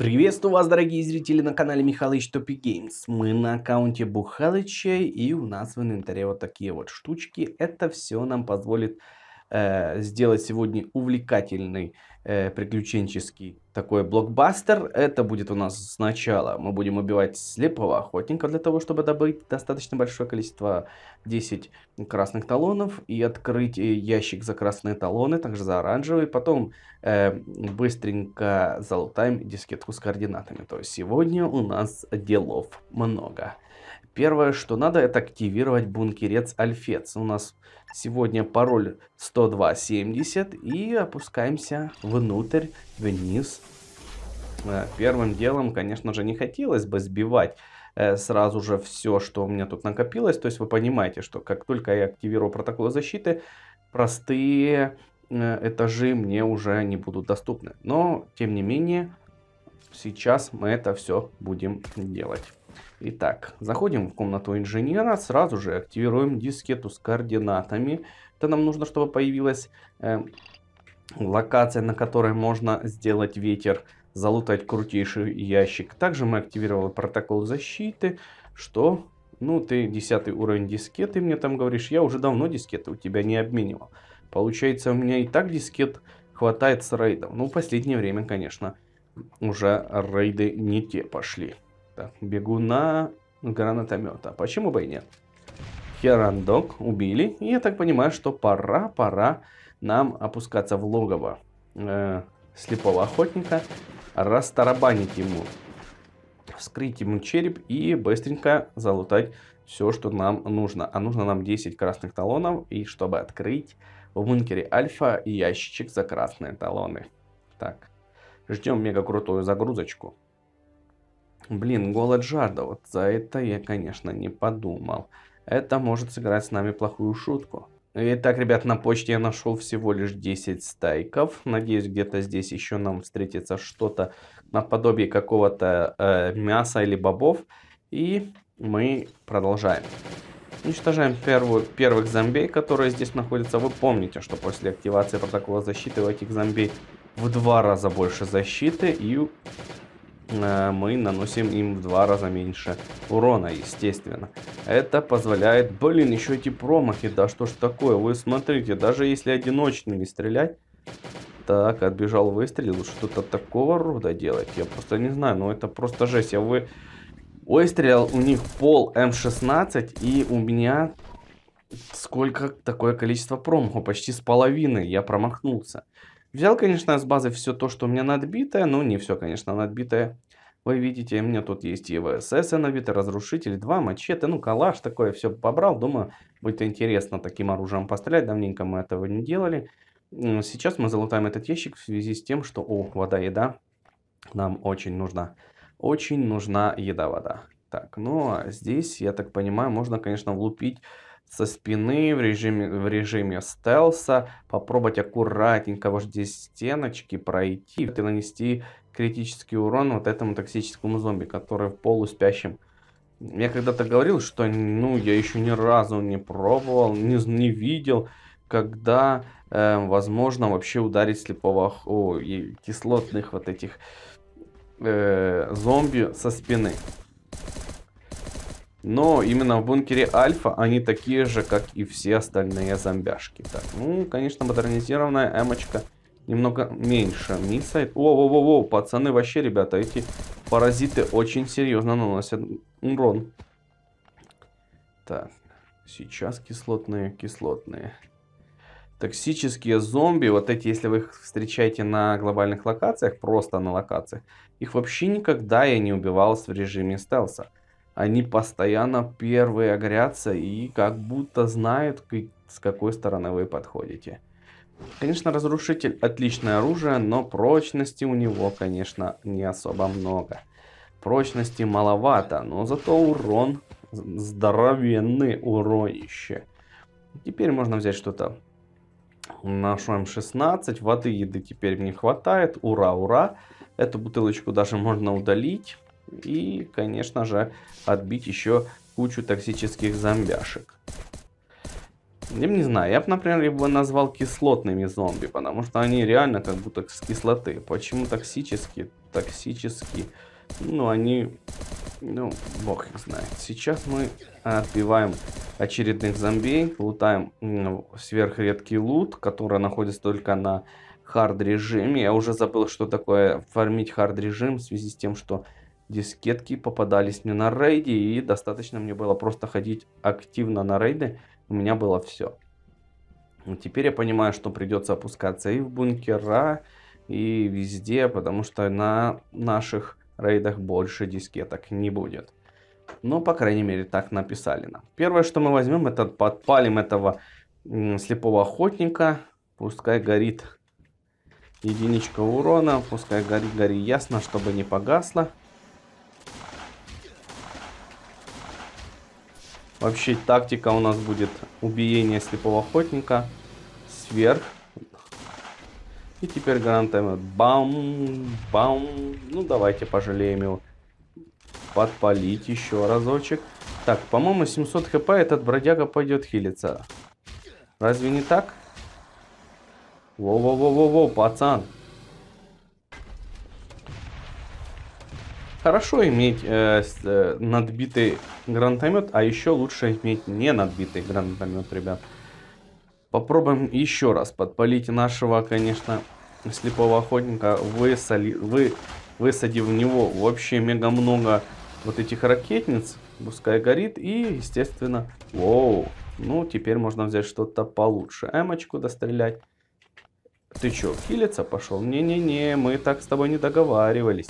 Приветствую вас, дорогие зрители, на канале Михалыч Топи Геймс. Мы на аккаунте Бухалыча и у нас в инвентаре вот такие вот штучки. Это все нам позволит э, сделать сегодня увлекательный э, приключенческий такой блокбастер. Это будет у нас сначала. Мы будем убивать слепого охотника для того, чтобы добыть достаточно большое количество 10 красных талонов и открыть э, ящик за красные талоны, также за оранжевый. Потом э, быстренько залутаем дискетку с координатами. То есть сегодня у нас делов много. Первое, что надо, это активировать бункерец Альфец. У нас Сегодня пароль 102.70 и опускаемся внутрь, вниз. Э, первым делом, конечно же, не хотелось бы сбивать э, сразу же все, что у меня тут накопилось. То есть вы понимаете, что как только я активирую протокол защиты, простые э, этажи мне уже не будут доступны. Но, тем не менее, сейчас мы это все будем делать. Итак, заходим в комнату инженера, сразу же активируем дискету с координатами. Это нам нужно, чтобы появилась э, локация, на которой можно сделать ветер, залутать крутейший ящик. Также мы активировали протокол защиты, что... Ну, ты 10 уровень дискеты, мне там говоришь, я уже давно дискеты у тебя не обменивал. Получается, у меня и так дискет хватает с рейдом. Ну, в последнее время, конечно, уже рейды не те пошли контакта. Бегуна гранатомета. Почему бы и нет? Херандок убили. И я так понимаю, что пора, пора нам опускаться в логово э, слепого охотника. Растарабанить ему. Вскрыть ему череп и быстренько залутать все, что нам нужно. А нужно нам 10 красных талонов. И чтобы открыть в бункере Альфа ящичек за красные талоны. Так, ждем мега крутую загрузочку. Блин, голод жажда, вот за это я, конечно, не подумал. Это может сыграть с нами плохую шутку. Итак, ребят, на почте я нашел всего лишь 10 стайков. Надеюсь, где-то здесь еще нам встретится что-то наподобие какого-то э, мяса или бобов. И мы продолжаем. Уничтожаем первую, первых зомби, которые здесь находятся. Вы помните, что после активации протокола защиты у этих зомби в два раза больше защиты и Э, мы наносим им в два раза меньше урона, естественно. Это позволяет... Блин, еще эти промахи, да что ж такое? Вы смотрите, даже если одиночными стрелять... Так, отбежал выстрел, что-то такого рода делать, я просто не знаю, но ну, это просто жесть. Я вы... Выстрелил у них пол М16, и у меня сколько такое количество промахов, почти с половины я промахнулся. Взял, конечно, с базы все то, что у меня надбитое, но не все, конечно, надбитое. Вы видите, у меня тут есть и ВСС набито, Разрушитель два Мачете, ну, калаш такое, все побрал. Думаю, будет интересно таким оружием пострелять, давненько мы этого не делали. Сейчас мы залутаем этот ящик в связи с тем, что, о, вода, еда, нам очень нужна. Очень нужна еда-вода. Так, ну, а здесь, я так понимаю, можно, конечно, влупить со спины в режиме, в режиме стелса, попробовать аккуратненько вот здесь стеночки пройти и нанести критический урон вот этому токсическому зомби, который в полуспящем Я когда-то говорил, что ну я еще ни разу не пробовал, не, не видел, когда э, возможно вообще ударить слепого о, и кислотных вот этих э, зомби со спины. Но именно в бункере Альфа они такие же, как и все остальные зомбяшки. Так, ну, конечно, модернизированная эмочка немного меньше. Миссайт. Воу-воу-воу, пацаны, вообще, ребята, эти паразиты очень серьезно наносят урон. Так, сейчас кислотные, кислотные. Токсические зомби, вот эти, если вы их встречаете на глобальных локациях, просто на локациях, их вообще никогда я не убивал в режиме стелса они постоянно первые огрятся и как будто знают, с какой стороны вы подходите. Конечно, разрушитель отличное оружие, но прочности у него, конечно, не особо много. Прочности маловато, но зато урон здоровенный уронище. Теперь можно взять что-то нашу М16. Эм воды еды теперь мне хватает. Ура, ура. Эту бутылочку даже можно удалить. И, конечно же, отбить еще кучу токсических зомбяшек. Я не знаю, я бы, например, его назвал кислотными зомби, потому что они реально как будто с кислоты. Почему токсические? Токсические. Ну, они... Ну, бог их знает. Сейчас мы отбиваем очередных зомби, лутаем ну, сверхредкий лут, который находится только на хард-режиме. Я уже забыл, что такое фармить хард-режим в связи с тем, что дискетки попадались мне на рейде, и достаточно мне было просто ходить активно на рейды, у меня было все. Но теперь я понимаю, что придется опускаться и в бункера, и везде, потому что на наших рейдах больше дискеток не будет. Но, по крайней мере, так написали нам. Первое, что мы возьмем, это подпалим этого слепого охотника. Пускай горит единичка урона, пускай горит, горит ясно, чтобы не погасло. Вообще тактика у нас будет убиение слепого охотника сверх. И теперь Гранд Бам, бам. Ну, давайте пожалеем его. Подпалить еще разочек. Так, по-моему, 700 хп этот бродяга пойдет хилиться. Разве не так? Во-во-во-во-во, пацан. Хорошо иметь э, э, надбитый гранатомет, а еще лучше иметь не надбитый гранатомет, ребят. Попробуем еще раз подпалить нашего, конечно, слепого охотника, высоли, вы, высадив в него вообще мега много вот этих ракетниц, пускай горит, и, естественно, воу, ну, теперь можно взять что-то получше, эмочку дострелять. Ты чё, килиться пошел? Не-не-не, мы так с тобой не договаривались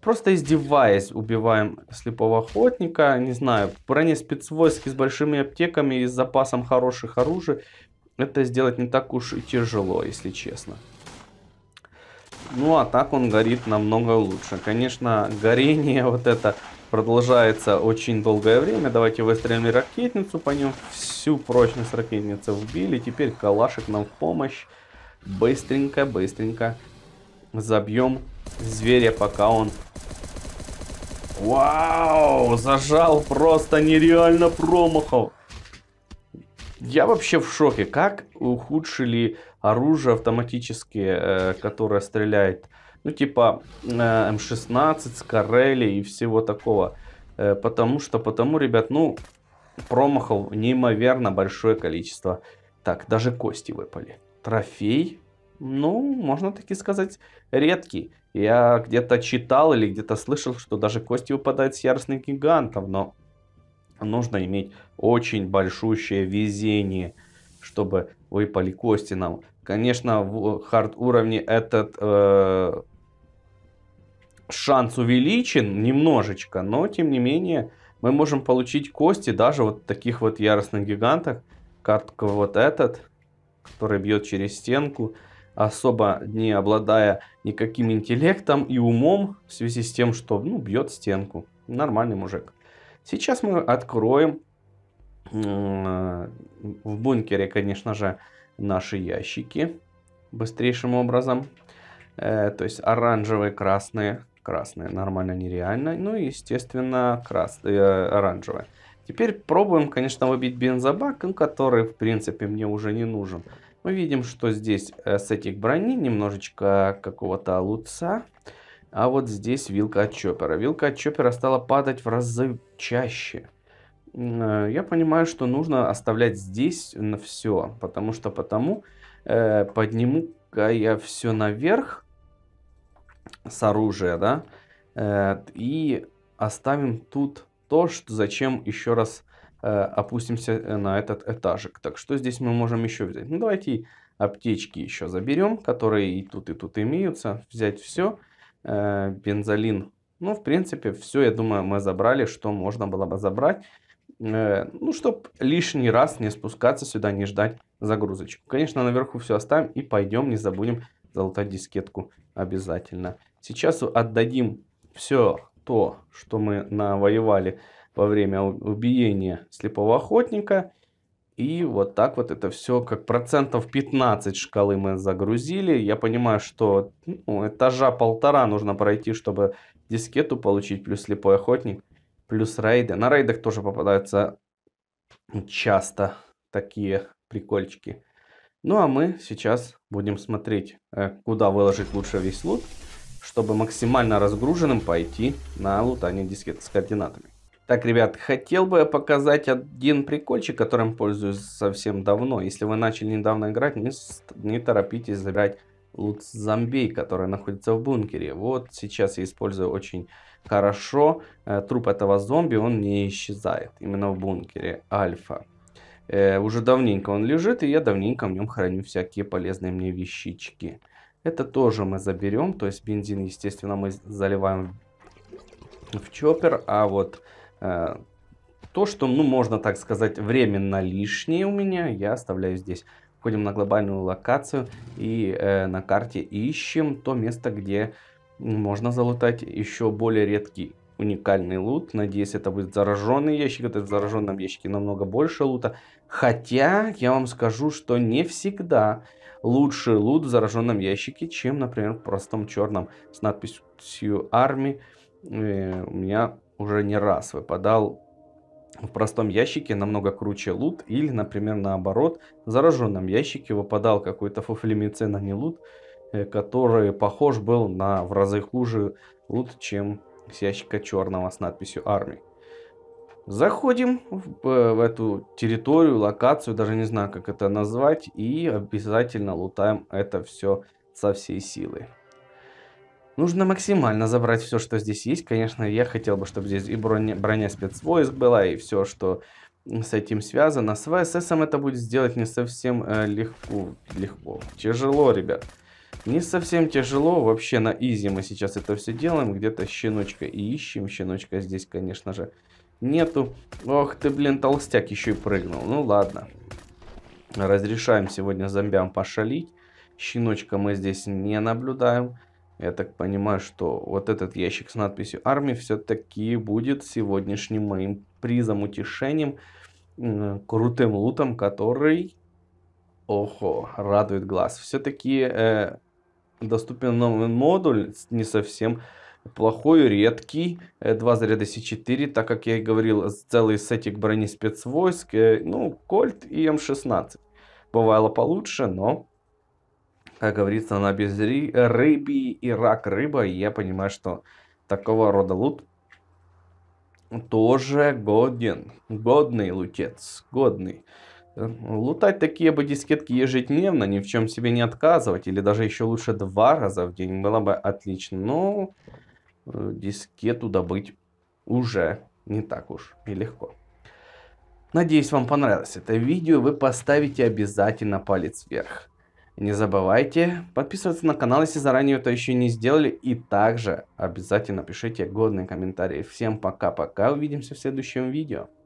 просто издеваясь, убиваем слепого охотника. Не знаю, броне спецвойск с большими аптеками и с запасом хороших оружий. Это сделать не так уж и тяжело, если честно. Ну, а так он горит намного лучше. Конечно, горение вот это продолжается очень долгое время. Давайте выстрелим ракетницу по нему. Всю прочность ракетницы вбили. Теперь калашик нам в помощь. Быстренько, быстренько забьем зверя, пока он... Вау! Зажал просто нереально промахов. Я вообще в шоке, как ухудшили оружие автоматические, э, которое стреляет. Ну, типа э, М16, Скорели и всего такого. Э, потому что, потому, ребят, ну, промахов неимоверно большое количество. Так, даже кости выпали. Трофей ну, можно таки сказать, редкий. Я где-то читал или где-то слышал, что даже кости выпадают с яростных гигантов, но нужно иметь очень большущее везение, чтобы выпали кости нам. Конечно, в хард уровне этот э, шанс увеличен немножечко, но тем не менее мы можем получить кости даже вот таких вот яростных гигантах, как вот этот, который бьет через стенку особо не обладая никаким интеллектом и умом в связи с тем, что ну, бьет стенку. Нормальный мужик. Сейчас мы откроем в бункере, конечно же, наши ящики быстрейшим образом. Э, то есть оранжевые, красные. Красные нормально, нереально. Ну и, естественно, крас... э, оранжевые. Теперь пробуем, конечно, выбить бензобак, который, в принципе, мне уже не нужен. Мы видим, что здесь э, с этих брони немножечко какого-то луца. А вот здесь вилка от чоппера. Вилка от чоппера стала падать в разы чаще. Э, я понимаю, что нужно оставлять здесь на все, потому что потому э, подниму-ка я все наверх с оружия, да, э, и оставим тут то, что, зачем еще раз Э, опустимся э, на этот этажик. Так, что здесь мы можем еще взять? Ну, давайте аптечки еще заберем, которые и тут, и тут имеются. Взять все. Э, бензолин. Ну, в принципе, все, я думаю, мы забрали, что можно было бы забрать. Ну, чтобы лишний раз не спускаться сюда, не ждать загрузочку. Конечно, наверху все оставим и пойдем, не забудем золотать дискетку обязательно. Сейчас отдадим все то, что мы навоевали во время убиения слепого охотника. И вот так вот это все, как процентов 15 шкалы мы загрузили. Я понимаю, что ну, этажа полтора нужно пройти, чтобы дискету получить, плюс слепой охотник, плюс рейды. На рейдах тоже попадаются часто такие прикольчики. Ну а мы сейчас будем смотреть, э, куда выложить лучше весь лут, чтобы максимально разгруженным пойти на лутание дискет с координатами. Так, ребят, хотел бы я показать один прикольчик, которым пользуюсь совсем давно. Если вы начали недавно играть, не, не торопитесь забирать лут зомби, который находится в бункере. Вот сейчас я использую очень хорошо. Э, труп этого зомби, он не исчезает. Именно в бункере Альфа. Э, уже давненько он лежит, и я давненько в нем храню всякие полезные мне вещички. Это тоже мы заберем, то есть бензин, естественно, мы заливаем в чоппер, а вот Э, то, что, ну, можно так сказать, временно лишнее у меня, я оставляю здесь. Входим на глобальную локацию и э, на карте ищем то место, где можно залутать еще более редкий уникальный лут. Надеюсь, это будет зараженный ящик. Это в зараженном ящике намного больше лута. Хотя, я вам скажу, что не всегда лучший лут в зараженном ящике, чем, например, в простом черном с надписью армии. Э, у меня уже не раз выпадал в простом ящике намного круче лут, или, например, наоборот, в зараженном ящике выпадал какой-то фуфлемицин, а не лут, э, который похож был на в разы хуже лут, чем с ящика черного с надписью «Армии». Заходим в, э, в эту территорию, локацию, даже не знаю, как это назвать, и обязательно лутаем это все со всей силы. Нужно максимально забрать все, что здесь есть. Конечно, я хотел бы, чтобы здесь и броня, броня спецвойск была, и все, что с этим связано. С ВССом это будет сделать не совсем э, легко, легко. Тяжело, ребят. Не совсем тяжело, вообще на изи мы сейчас это все делаем, где-то щеночка и ищем, щеночка здесь, конечно же, нету. Ох ты, блин, толстяк еще и прыгнул, ну ладно. Разрешаем сегодня зомбям пошалить, щеночка мы здесь не наблюдаем. Я так понимаю, что вот этот ящик с надписью «Армия» все-таки будет сегодняшним моим призом, утешением, крутым лутом, который, охо, радует глаз. Все-таки э, доступен новый модуль, не совсем плохой, редкий, э, два заряда С4, так как я и говорил, целый сетик брони спецвойск, э, ну, Кольт и М16. Бывало получше, но как говорится, на без ри, рыбий и рак рыба. И я понимаю, что такого рода лут тоже годен. Годный лутец. Годный. Лутать такие бы дискетки ежедневно, ни в чем себе не отказывать, или даже еще лучше два раза в день было бы отлично, но э, дискету добыть уже не так уж и легко. Надеюсь, вам понравилось это видео, вы поставите обязательно палец вверх. Не забывайте подписываться на канал, если заранее это еще не сделали. И также обязательно пишите годные комментарии. Всем пока-пока. Увидимся в следующем видео.